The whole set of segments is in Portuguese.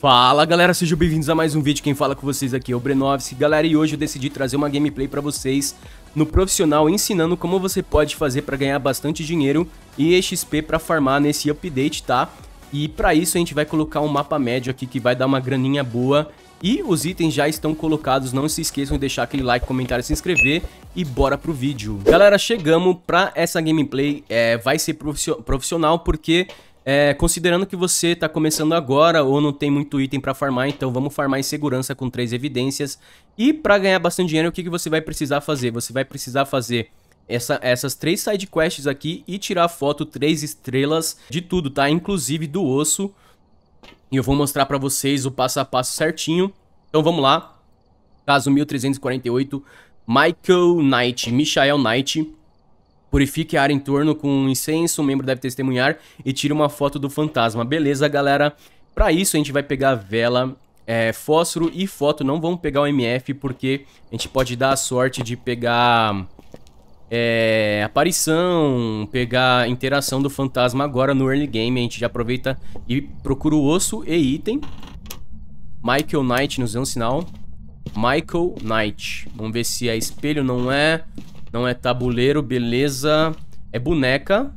Fala galera, sejam bem-vindos a mais um vídeo, quem fala com vocês aqui é o Brenovski Galera, e hoje eu decidi trazer uma gameplay pra vocês no profissional ensinando como você pode fazer para ganhar bastante dinheiro e XP para farmar nesse update, tá? E para isso a gente vai colocar um mapa médio aqui que vai dar uma graninha boa e os itens já estão colocados, não se esqueçam de deixar aquele like, comentário, se inscrever e bora pro vídeo. Galera, chegamos pra essa gameplay, é, vai ser profissional porque é, considerando que você está começando agora ou não tem muito item para farmar, então vamos farmar em segurança com três evidências. E para ganhar bastante dinheiro, o que, que você vai precisar fazer? Você vai precisar fazer essa, essas três side quests aqui e tirar foto três estrelas de tudo, tá? Inclusive do osso. E eu vou mostrar para vocês o passo a passo certinho. Então vamos lá. Caso 1348, Michael Knight, Michael Knight Purifique a área em torno com um incenso, o um membro deve testemunhar e tire uma foto do fantasma. Beleza, galera. Para isso, a gente vai pegar vela, é, fósforo e foto. Não vamos pegar o MF, porque a gente pode dar a sorte de pegar é, aparição, pegar interação do fantasma agora no early game. A gente já aproveita e procura o osso e item. Michael Knight nos deu um sinal. Michael Knight. Vamos ver se é espelho, não é. Não é tabuleiro, beleza. É boneca.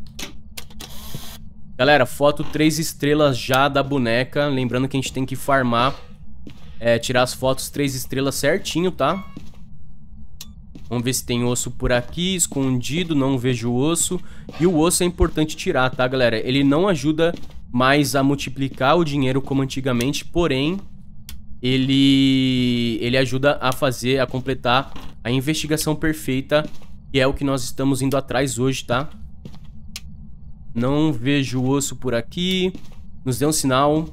Galera, foto três estrelas já da boneca. Lembrando que a gente tem que farmar. É, tirar as fotos três estrelas certinho, tá? Vamos ver se tem osso por aqui, escondido, não vejo osso. E o osso é importante tirar, tá, galera? Ele não ajuda mais a multiplicar o dinheiro como antigamente, porém, ele, ele ajuda a fazer, a completar a investigação perfeita, que é o que nós estamos indo atrás hoje, tá? Não vejo o osso por aqui. Nos deu um sinal.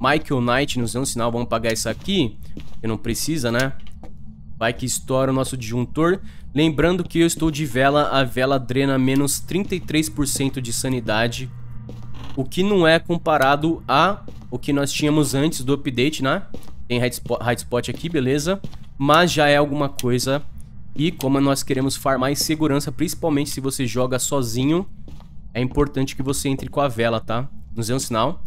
Michael Knight nos deu um sinal. Vamos pagar isso aqui. Porque não precisa, né? Vai que estoura o nosso disjuntor. Lembrando que eu estou de vela. A vela drena menos 33% de sanidade. O que não é comparado a o que nós tínhamos antes do update, né? Tem hotspot, hotspot aqui, beleza. Beleza mas já é alguma coisa. E como nós queremos farmar em segurança, principalmente se você joga sozinho, é importante que você entre com a vela, tá? Nos dê um sinal.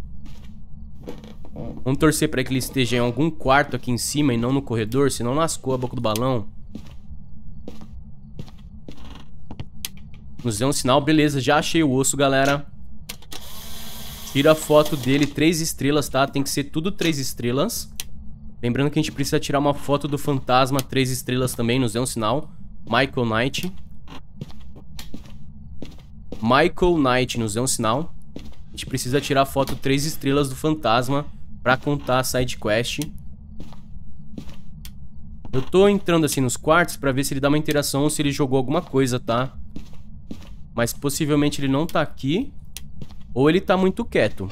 Vamos torcer para que ele esteja em algum quarto aqui em cima e não no corredor, senão lascou a boca do balão. Nos dê um sinal, beleza, já achei o osso, galera. Tira a foto dele, três estrelas, tá? Tem que ser tudo três estrelas. Lembrando que a gente precisa tirar uma foto do fantasma, três estrelas também, nos é um sinal. Michael Knight. Michael Knight nos é um sinal. A gente precisa tirar a foto três estrelas do fantasma para contar a side quest. Eu tô entrando assim nos quartos para ver se ele dá uma interação ou se ele jogou alguma coisa, tá? Mas possivelmente ele não tá aqui ou ele tá muito quieto.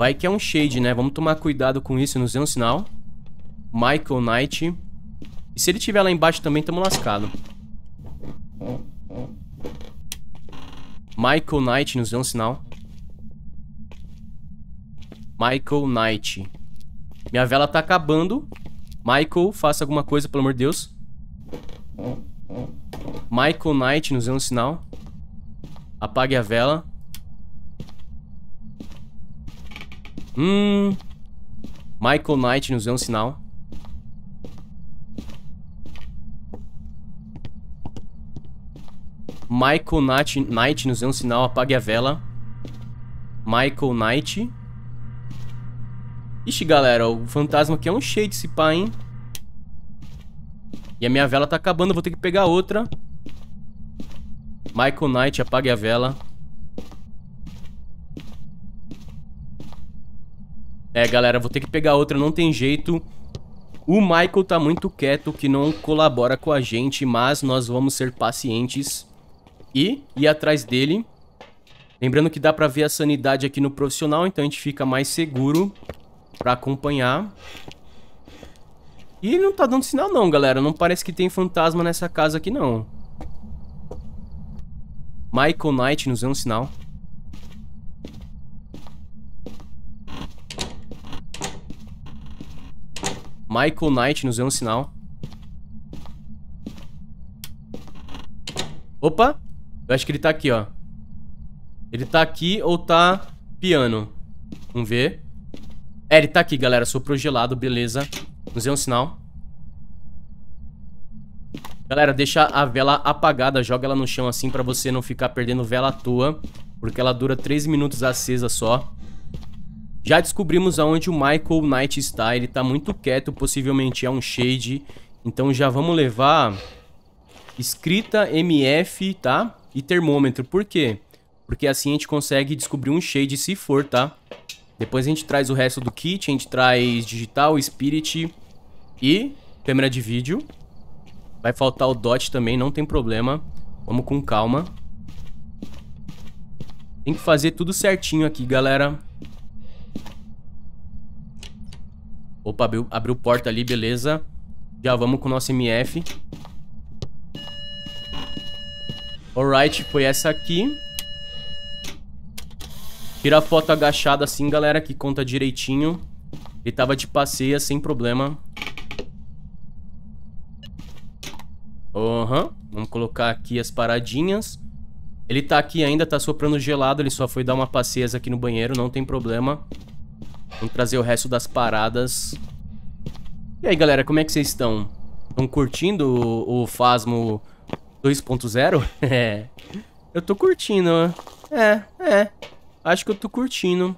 Vai que é um shade, né? Vamos tomar cuidado com isso, nos deu um sinal. Michael Knight. E se ele tiver lá embaixo também, tamo lascado. Michael Knight nos deu um sinal. Michael Knight. Minha vela tá acabando. Michael, faça alguma coisa, pelo amor de Deus. Michael Knight nos deu um sinal. Apague a vela. Hum. Michael Knight nos deu um sinal. Michael Knight, Knight nos deu um sinal. Apague a vela. Michael Knight. Ixi, galera, o fantasma aqui é um cheio esse pá, hein? E a minha vela tá acabando, vou ter que pegar outra. Michael Knight, apague a vela. É, galera, vou ter que pegar outra, não tem jeito. O Michael tá muito quieto, que não colabora com a gente, mas nós vamos ser pacientes e ir atrás dele. Lembrando que dá pra ver a sanidade aqui no profissional, então a gente fica mais seguro pra acompanhar. E não tá dando sinal não, galera. Não parece que tem fantasma nessa casa aqui, não. Michael Knight nos deu um sinal. Michael Knight nos deu um sinal. Opa! Eu acho que ele tá aqui, ó. Ele tá aqui ou tá piano? Vamos ver. É, ele tá aqui, galera. Soprou gelado, beleza. Nos deu um sinal. Galera, deixa a vela apagada. Joga ela no chão assim pra você não ficar perdendo vela à toa. Porque ela dura 3 minutos acesa só. Já descobrimos aonde o Michael Knight está, ele está muito quieto, possivelmente é um shade. Então já vamos levar escrita MF, tá? E termômetro, por quê? Porque assim a gente consegue descobrir um shade se for, tá? Depois a gente traz o resto do kit, a gente traz digital, spirit e câmera de vídeo. Vai faltar o dot também, não tem problema. Vamos com calma. Tem que fazer tudo certinho aqui, galera. Opa, abriu, abriu porta ali, beleza. Já vamos com o nosso MF. Alright, foi essa aqui. Tira a foto agachada assim, galera, que conta direitinho. Ele tava de passeia, sem problema. Aham. Uhum. Vamos colocar aqui as paradinhas. Ele tá aqui ainda, tá soprando gelado. Ele só foi dar uma passeia aqui no banheiro, não tem problema. Vamos trazer o resto das paradas. E aí, galera, como é que vocês estão? Estão curtindo o, Fasmo 2.0? é. Eu tô curtindo, né? É, é. Acho que eu tô curtindo.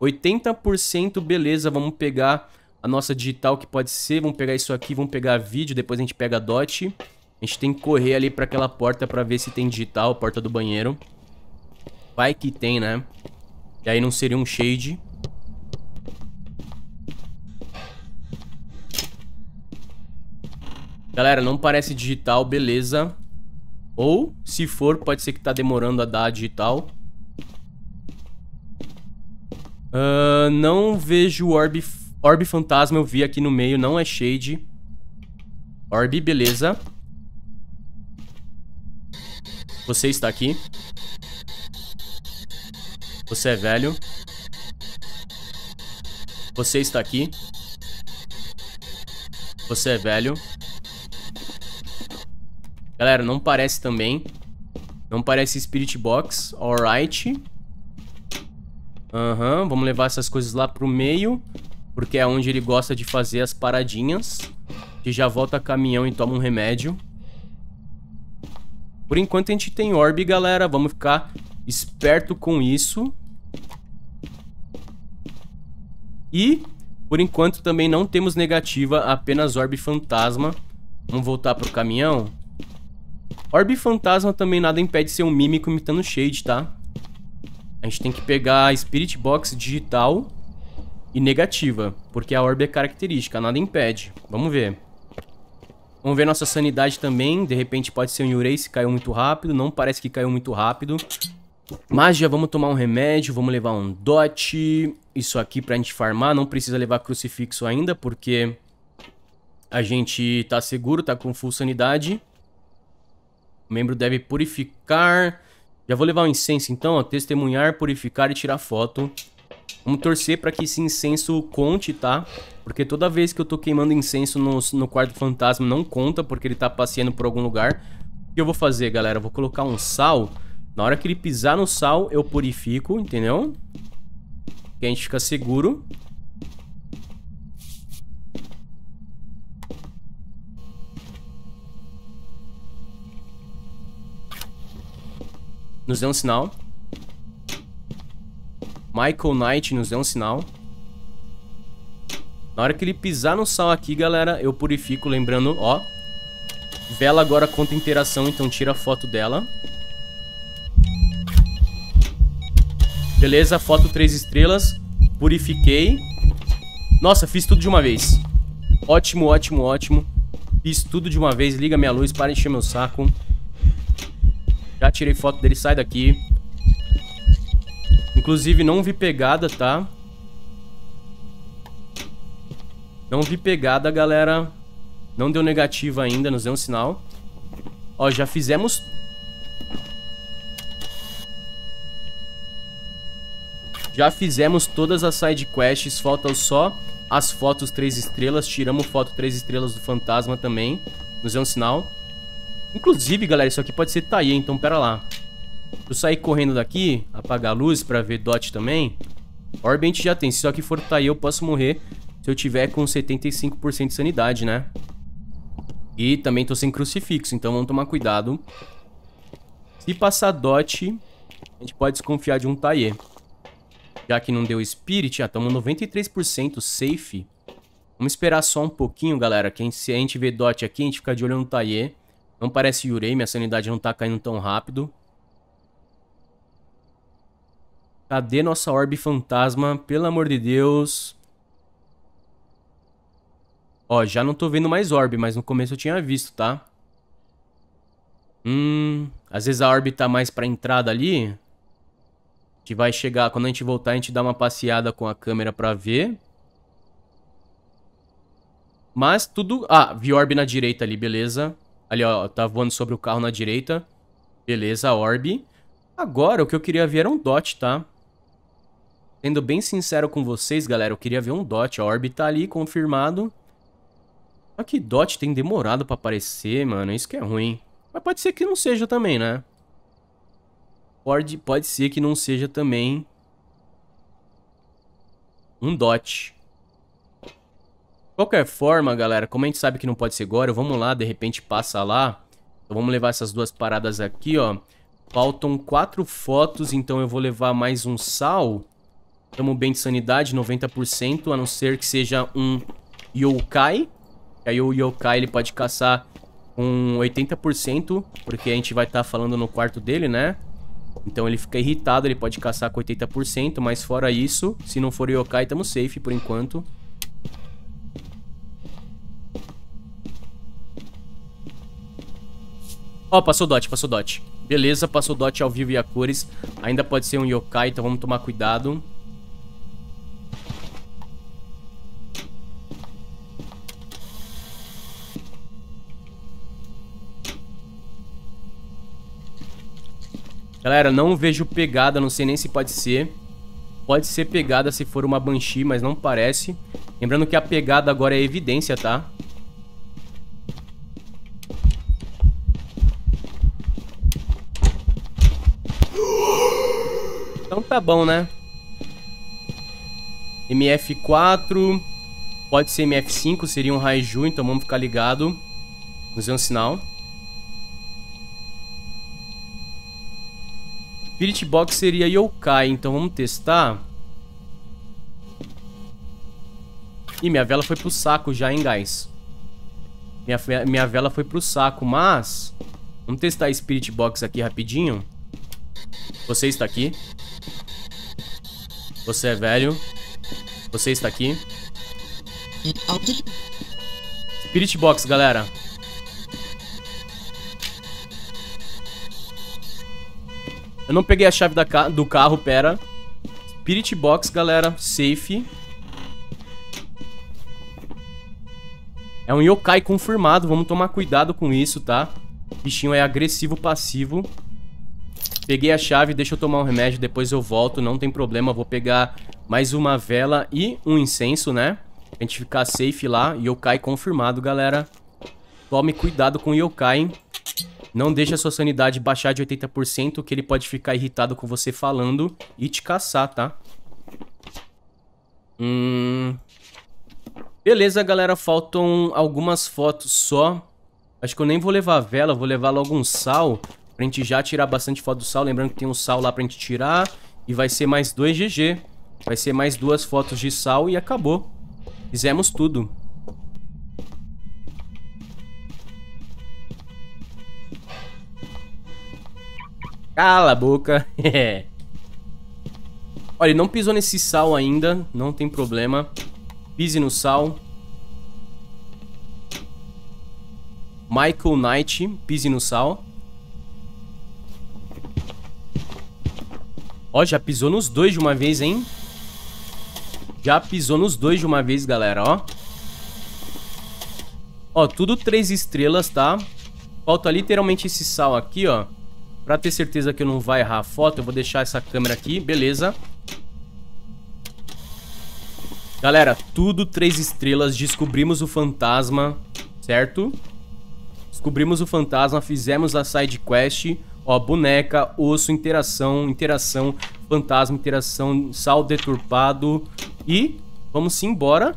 80% beleza, vamos pegar a nossa digital que pode ser, vamos pegar isso aqui, vamos pegar vídeo, depois a gente pega a dot. A gente tem que correr ali pra aquela porta pra ver se tem digital, porta do banheiro. Vai que tem, né? E aí não seria um shade. Galera, não parece digital, beleza. Ou, se for, pode ser que tá demorando a dar digital. Uh, não vejo orb, orb fantasma, eu vi aqui no meio, não é shade. Orb, beleza. Você está aqui. Você é velho. Você está aqui. Você é velho. Galera, não parece também. Não parece Spirit Box. Alright. Aham, uhum, vamos levar essas coisas lá pro meio. Porque é onde ele gosta de fazer as paradinhas. e já volta caminhão e toma um remédio. Por enquanto a gente tem orb, galera. Vamos ficar esperto com isso. E, por enquanto, também não temos negativa, apenas orb fantasma. Vamos voltar pro caminhão. Orbe fantasma também nada impede ser um mímico imitando Shade, tá? A gente tem que pegar Spirit Box digital e negativa, porque a orbe é característica, nada impede. Vamos ver. Vamos ver nossa sanidade também. De repente pode ser um Yurei se caiu muito rápido. Não parece que caiu muito rápido. Magia, vamos tomar um remédio. Vamos levar um dot. Isso aqui pra gente farmar. Não precisa levar crucifixo ainda, porque a gente tá seguro, tá com full sanidade. O membro deve purificar. Já vou levar o incenso então, ó, testemunhar, purificar e tirar foto. Vamos torcer para que esse incenso conte, tá? Porque toda vez que eu tô queimando incenso no, no quarto fantasma não conta, porque ele tá passeando por algum lugar. O que eu vou fazer, galera? Eu vou colocar um sal. Na hora que ele pisar no sal, eu purifico, entendeu? Que a gente fica seguro. nos deu um sinal. Michael Knight nos deu um sinal. Na hora que ele pisar no sal aqui, galera, eu purifico, lembrando, ó. Vela agora conta interação, então tira a foto dela. Beleza, foto 3 estrelas. Purifiquei. Nossa, fiz tudo de uma vez. Ótimo, ótimo, ótimo. Fiz tudo de uma vez. Liga minha luz para encher meu saco. Já tirei foto dele, sai daqui. Inclusive, não vi pegada, tá? Não vi pegada, galera. Não deu negativa ainda, nos deu um sinal. Ó, já fizemos... Já fizemos todas as side quests, faltam só as fotos 3 estrelas. Tiramos foto 3 estrelas do fantasma também. Nos é um sinal. Inclusive, galera, isso aqui pode ser Taie, então pera lá. Eu sair correndo daqui, apagar a luz pra ver Dot também. Orb a gente já tem. Se isso aqui for Taie, eu posso morrer se eu tiver com 75% de sanidade, né? E também tô sem crucifixo, então vamos tomar cuidado. Se passar Dot, a gente pode desconfiar de um Taie. Já que não deu Spirit, ah, estamos 93% safe. Vamos esperar só um pouquinho, galera. Que a gente, se a gente ver Dot aqui, a gente fica de olho no Taie. Não parece Yurei, minha sanidade não tá caindo tão rápido. Cadê nossa orbe fantasma? Pelo amor de Deus. Ó, já não tô vendo mais orbe, mas no começo eu tinha visto, tá? Hum, às vezes a orbe tá mais pra entrada ali. A gente vai chegar, quando a gente voltar a gente dá uma passeada com a câmera pra ver. Mas tudo... Ah, vi orbe na direita ali, beleza. Ali, ó, tá voando sobre o carro na direita. Beleza, orb. Agora, o que eu queria ver era um dot, tá? Sendo bem sincero com vocês, galera, eu queria ver um dot. A orb tá ali, confirmado. Só que dot tem demorado pra aparecer, mano. Isso que é ruim. Mas pode ser que não seja também, né? Pode, pode ser que não seja também um dot. Qualquer forma, galera, como a gente sabe que não pode ser agora, vamos lá, de repente passa lá. Então vamos levar essas duas paradas aqui, ó. Faltam quatro fotos, então eu vou levar mais um sal. Estamos bem de sanidade, 90%, a não ser que seja um yokai. Aí o yokai ele pode caçar com 80%, porque a gente vai estar tá falando no quarto dele, né? Então ele fica irritado, ele pode caçar com 80%, mas fora isso, se não for yokai, estamos safe por enquanto. Ó, oh, passou dot, passou dot. Beleza, passou dot ao vivo e a cores. Ainda pode ser um yokai, então vamos tomar cuidado. Galera, não vejo pegada, não sei nem se pode ser. Pode ser pegada se for uma Banshee, mas não parece. Lembrando que a pegada agora é evidência, tá? Então tá bom, né? MF4. Pode ser MF5, seria um Raiju, então vamos ficar ligado. Nos ver um sinal. Spirit Box seria Yokai, então vamos testar. Ih, minha vela foi pro saco já, hein, guys. Minha, minha vela foi pro saco, mas... Vamos testar a Spirit Box aqui rapidinho. Você está aqui? Você é velho. Você está aqui. Spirit Box, galera. Eu não peguei a chave da ca do carro, pera. Spirit Box, galera. Safe. É um yokai confirmado. Vamos tomar cuidado com isso, tá? O bichinho é agressivo, passivo. Peguei a chave, deixa eu tomar um remédio, depois eu volto, não tem problema, vou pegar mais uma vela e um incenso, né? A gente ficar safe lá, yokai confirmado, galera. Tome cuidado com o yokai, hein? Não deixe a sua sanidade baixar de 80%, que ele pode ficar irritado com você falando e te caçar, tá? Hum... Beleza, galera, faltam algumas fotos só. Acho que eu nem vou levar vela, vou levar logo um sal. Pra gente já tirar bastante foto do sal. Lembrando que tem um sal lá pra gente tirar. E vai ser mais dois GG. Vai ser mais duas fotos de sal e acabou. Fizemos tudo. Cala a boca. Olha, ele não pisou nesse sal ainda. Não tem problema. Pise no sal. Michael Knight, pise no sal. Ó, já pisou nos dois de uma vez, hein? Já pisou nos dois de uma vez, galera, ó. Ó, tudo três estrelas, tá? Falta literalmente esse sal aqui, ó. Pra ter certeza que eu não vai errar a foto, eu vou deixar essa câmera aqui, beleza. Galera, tudo três estrelas, descobrimos o fantasma, certo? Descobrimos o fantasma, fizemos a side quest... Ó, boneca, osso, interação, interação, fantasma, interação, sal deturpado. E vamos embora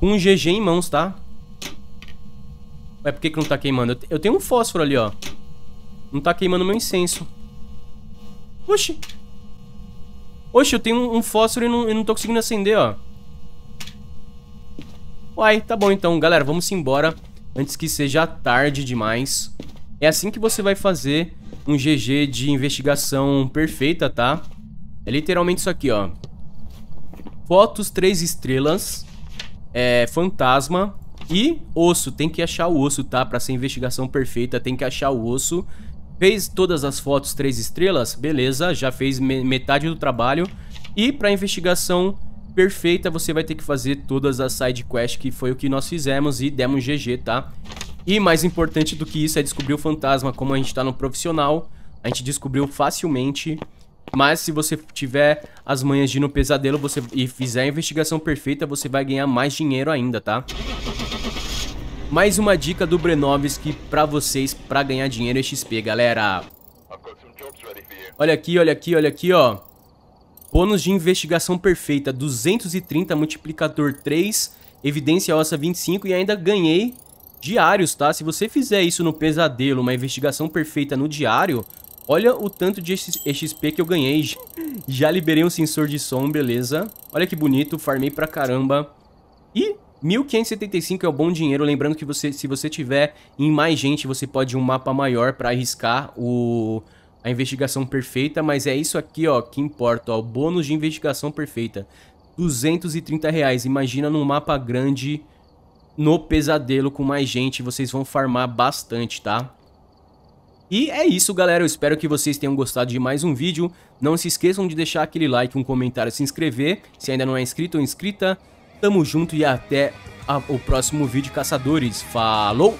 com um GG em mãos, tá? Ué, por que, que não tá queimando? Eu tenho um fósforo ali, ó. Não tá queimando meu incenso. Oxi. Oxi, eu tenho um, um fósforo e não, e não tô conseguindo acender, ó. Uai, tá bom então. Galera, vamos embora antes que seja tarde demais. É assim que você vai fazer um GG de investigação perfeita, tá? É literalmente isso aqui, ó. Fotos, três estrelas, é, fantasma e osso. Tem que achar o osso, tá? Pra ser investigação perfeita, tem que achar o osso. Fez todas as fotos, três estrelas, beleza, já fez me metade do trabalho. E pra investigação perfeita, você vai ter que fazer todas as side quests, que foi o que nós fizemos e demos GG, tá? E mais importante do que isso é descobrir o fantasma. Como a gente tá no profissional, a gente descobriu facilmente. Mas se você tiver as manhas de ir no pesadelo você, e fizer a investigação perfeita, você vai ganhar mais dinheiro ainda, tá? Mais uma dica do Brenovski pra vocês pra ganhar dinheiro e XP, galera. Olha aqui, olha aqui, olha aqui, ó. Bônus de investigação perfeita, 230, multiplicador 3, evidência óssea 25 e ainda ganhei diários, tá? Se você fizer isso no pesadelo, uma investigação perfeita no diário, olha o tanto de XP que eu ganhei. Já liberei um sensor de som, beleza. Olha que bonito, farmei pra caramba. E 1575 é o bom dinheiro, lembrando que você, se você tiver em mais gente, você pode um mapa maior para arriscar o, a investigação perfeita, mas é isso aqui, ó, que importa, ó, o bônus de investigação perfeita. 230 reais, imagina num mapa grande no pesadelo com mais gente. Vocês vão farmar bastante, tá? E é isso, galera. Eu espero que vocês tenham gostado de mais um vídeo. Não se esqueçam de deixar aquele like, um comentário, se inscrever. Se ainda não é inscrito ou inscrita, tamo junto e até a, o próximo vídeo, caçadores. Falou!